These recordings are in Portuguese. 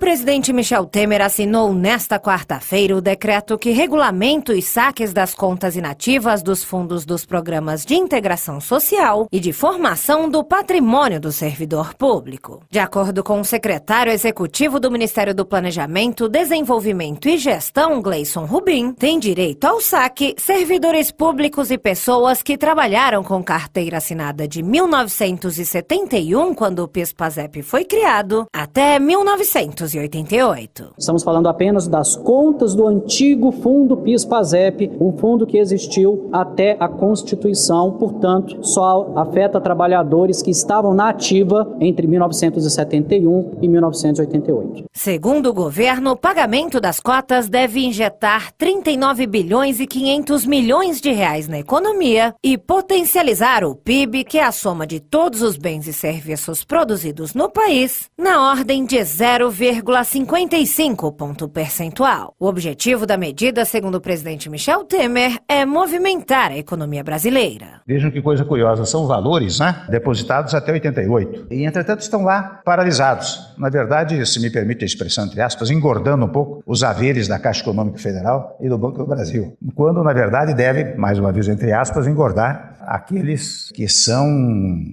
presidente Michel Temer assinou nesta quarta-feira o decreto que regulamenta os saques das contas inativas dos fundos dos programas de integração social e de formação do patrimônio do servidor público. De acordo com o secretário executivo do Ministério do Planejamento, Desenvolvimento e Gestão, Gleison Rubim, tem direito ao saque servidores públicos e pessoas que trabalharam com carteira assinada de 1971, quando o PIS-PASEP foi criado, até 1900 1988. Estamos falando apenas das contas do antigo Fundo PIS-PASEP, um fundo que existiu até a Constituição, portanto, só afeta trabalhadores que estavam na ativa entre 1971 e 1988. Segundo o governo, o pagamento das cotas deve injetar 39 bilhões e 500 milhões de reais na economia e potencializar o PIB, que é a soma de todos os bens e serviços produzidos no país, na ordem de 0, 0,55 ponto percentual. O objetivo da medida, segundo o presidente Michel Temer, é movimentar a economia brasileira. Vejam que coisa curiosa, são valores né, depositados até 88 e, entretanto, estão lá paralisados. Na verdade, se me permite a expressão, entre aspas, engordando um pouco os haveres da Caixa Econômica Federal e do Banco do Brasil, quando, na verdade, deve, mais uma vez, entre aspas, engordar aqueles que são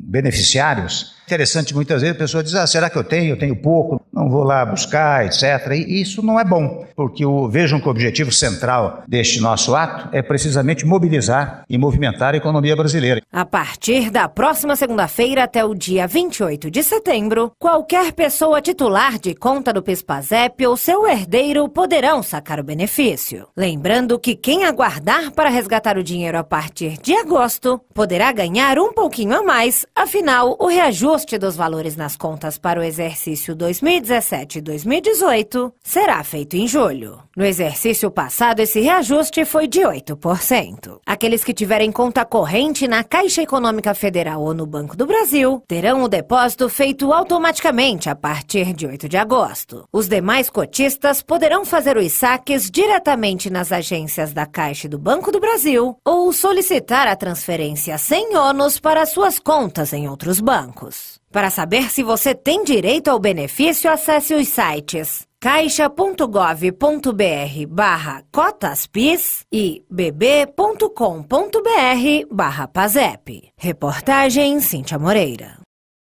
beneficiários. Interessante, muitas vezes a pessoa diz: ah, será que eu tenho? Eu tenho pouco não vou lá buscar, etc. E isso não é bom, porque o, vejam que o objetivo central deste nosso ato é precisamente mobilizar e movimentar a economia brasileira. A partir da próxima segunda-feira até o dia 28 de setembro, qualquer pessoa titular de conta do PISPAZEP ou seu herdeiro poderão sacar o benefício. Lembrando que quem aguardar para resgatar o dinheiro a partir de agosto poderá ganhar um pouquinho a mais, afinal, o reajuste dos valores nas contas para o exercício 2019 2017 e 2018 será feito em julho. No exercício passado, esse reajuste foi de 8%. Aqueles que tiverem conta corrente na Caixa Econômica Federal ou no Banco do Brasil terão o depósito feito automaticamente a partir de 8 de agosto. Os demais cotistas poderão fazer os saques diretamente nas agências da Caixa e do Banco do Brasil ou solicitar a transferência sem ônus para suas contas em outros bancos. Para saber se você tem direito ao benefício, acesse os sites caixa.gov.br barra cotaspis e bb.com.br barra Pazep. Reportagem Cintia Moreira.